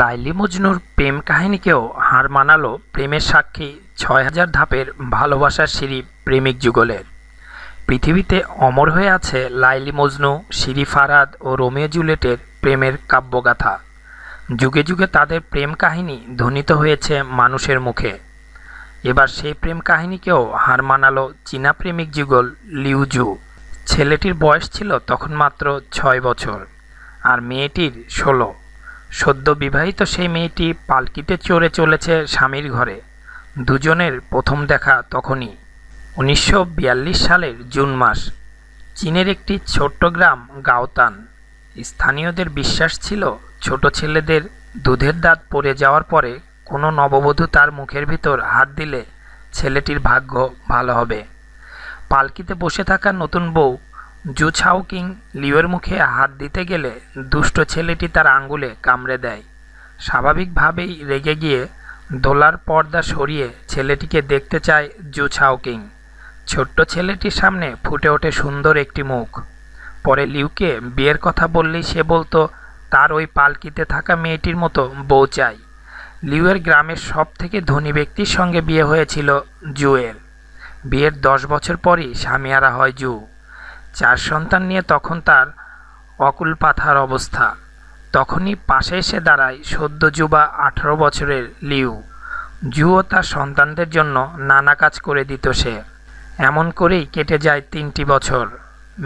লাইলি মজনুর প্রেম কাহিনীকেও হার মানালো প্রেমের সাক্ষী ছয় হাজার ধাপের ভালোবাসার সিঁড়ি প্রেমিক যুগলের পৃথিবীতে অমর হয়ে আছে লাইলি মজনু সিঁড়ি ফারাদ ও রোমিও জুলেটের প্রেমের কাব্যগাথা যুগে যুগে তাদের প্রেম কাহিনী ধ্বনিত হয়েছে মানুষের মুখে এবার সেই প্রেম কাহিনীকেও হার মানালো চীনা প্রেমিক যুগল লিউজু ছেলেটির বয়স ছিল তখন মাত্র ছয় বছর আর মেয়েটির ষোলো সদ্য বিবাহিত সেই মেয়েটি পালকিতে চড়ে চলেছে স্বামীর ঘরে দুজনের প্রথম দেখা তখনই উনিশশো সালের জুন মাস চীনের একটি ছোট্ট গ্রাম গাওতান স্থানীয়দের বিশ্বাস ছিল ছোট ছেলেদের দুধের দাঁত পড়ে যাওয়ার পরে কোনো নববধূ তার মুখের ভিতর হাত দিলে ছেলেটির ভাগ্য ভালো হবে পালকিতে বসে থাকা নতুন বউ জুছাওকিং লিওর মুখে হাত দিতে গেলে দুষ্ট ছেলেটি তার আঙ্গুলে কামড়ে দেয় স্বাভাবিকভাবেই রেগে গিয়ে দোলার পর্দা সরিয়ে ছেলেটিকে দেখতে চায় জুছাওকিং ছোট্ট ছেলেটির সামনে ফুটে ওঠে সুন্দর একটি মুখ পরে লিউকে বিয়ের কথা বললেই সে বলতো তার ওই পালকিতে থাকা মেয়েটির মতো বউ চাই লিউয়ের গ্রামের সব থেকে ধনী ব্যক্তির সঙ্গে বিয়ে হয়েছিল জুয়ের বিয়ের দশ বছর পরই স্বামীহারা হয় জু চার সন্তান নিয়ে তখন তার অকুল পাথার অবস্থা তখনই পাশে এসে দাঁড়ায় সদ্য যুবা আঠারো বছরের লিউ জুও তার সন্তানদের জন্য নানা কাজ করে দিত সে এমন করেই কেটে যায় তিনটি বছর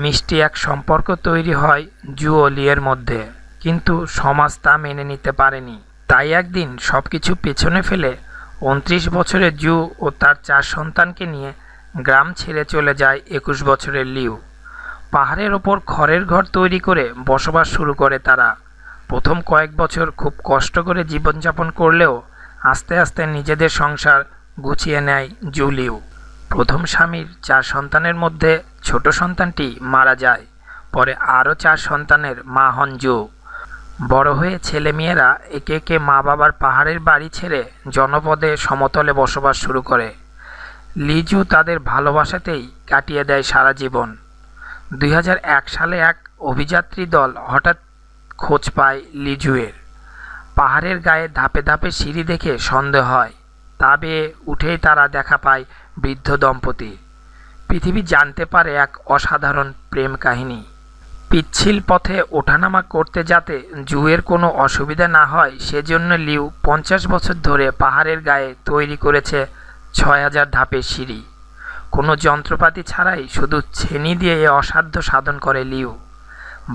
মিষ্টি এক সম্পর্ক তৈরি হয় জুও ও লিয়ের মধ্যে কিন্তু সমাজ তা মেনে নিতে পারেনি তাই একদিন সব কিছু পেছনে ফেলে উনত্রিশ বছরের জু ও তার চার সন্তানকে নিয়ে গ্রাম ছেড়ে চলে যায় একুশ বছরের লিউ পাহাড়ের ওপর খড়ের ঘর তৈরি করে বসবাস শুরু করে তারা প্রথম কয়েক বছর খুব কষ্ট করে জীবনযাপন করলেও আস্তে আস্তে নিজেদের সংসার গুছিয়ে নেয় জুলিও প্রথম স্বামীর চার সন্তানের মধ্যে ছোট সন্তানটি মারা যায় পরে আরও চার সন্তানের মা হন জু বড় হয়ে ছেলেমেয়েরা একে একে মা বাবার পাহাড়ের বাড়ি ছেড়ে জনপদে সমতলে বসবাস শুরু করে লিজু তাদের ভালোবাসাতেই কাটিয়ে দেয় সারা জীবন দুই সালে এক অভিযাত্রী দল হঠাৎ খোঁজ পায় লিজুয়ের পাহাড়ের গায়ে ধাপে ধাপে সিঁড়ি দেখে সন্দেহ হয় তা বেয়ে উঠেই তারা দেখা পায় বৃদ্ধ দম্পতি পৃথিবী জানতে পারে এক অসাধারণ প্রেম কাহিনী পিচ্ছিল পথে ওঠানামা করতে যাতে জুয়ের কোনো অসুবিধা না হয় সেজন্য লিউ পঞ্চাশ বছর ধরে পাহাড়ের গায়ে তৈরি করেছে ছয় হাজার ধাপের সিঁড়ি কোনো যন্ত্রপাতি ছাড়াই শুধু ছেনি দিয়ে এ অসাধ্য সাধন করে লিউ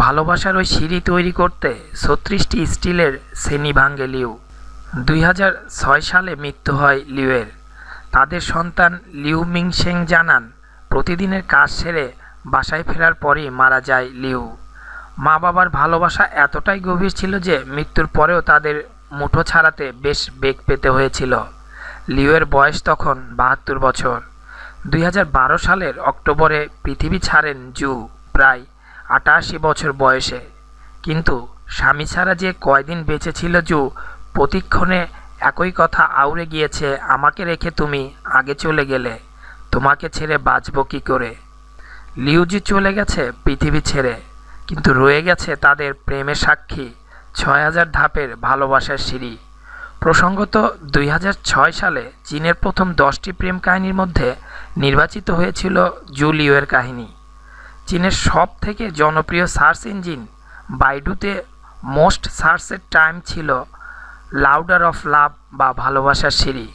ভালোবাসার ওই সিঁড়ি তৈরি করতে ছত্রিশটি স্টিলের শ্রেণী ভাঙ্গে লিউ দুই সালে মৃত্যু হয় লিউয়ের তাদের সন্তান লিউ মিংসেং জানান প্রতিদিনের কাজ সেরে বাসায় ফেরার পরেই মারা যায় লিউ মা বাবার ভালোবাসা এতটাই গভীর ছিল যে মৃত্যুর পরেও তাদের মুঠো ছাড়াতে বেশ বেগ পেতে হয়েছিল লিউয়ের বয়স তখন বাহাত্তর বছর 2012 সালের অক্টোবরে পৃথিবী ছাড়েন জু প্রায় আটাশি বছর বয়সে কিন্তু স্বামী ছাড়া যে কয়দিন বেঁচে ছিল জু প্রতিক্ষণে একই কথা আউড়ে গিয়েছে আমাকে রেখে তুমি আগে চলে গেলে তোমাকে ছেড়ে বাঁচব কী করে লিউজি চলে গেছে পৃথিবী ছেড়ে কিন্তু রয়ে গেছে তাদের প্রেমের সাক্ষী ছয় হাজার ধাপের ভালোবাসার সিঁড়ি প্রসঙ্গত দুই সালে চীনের প্রথম দশটি প্রেম কাহিনীর মধ্যে নির্বাচিত হয়েছিল জুলিওয়ের কাহিনী চীনের সব থেকে জনপ্রিয় সার্চ ইঞ্জিন বাইডুতে মোস্ট সার্চের টাইম ছিল লাউডার অফ লাভ বা ভালোবাসার সিঁড়ি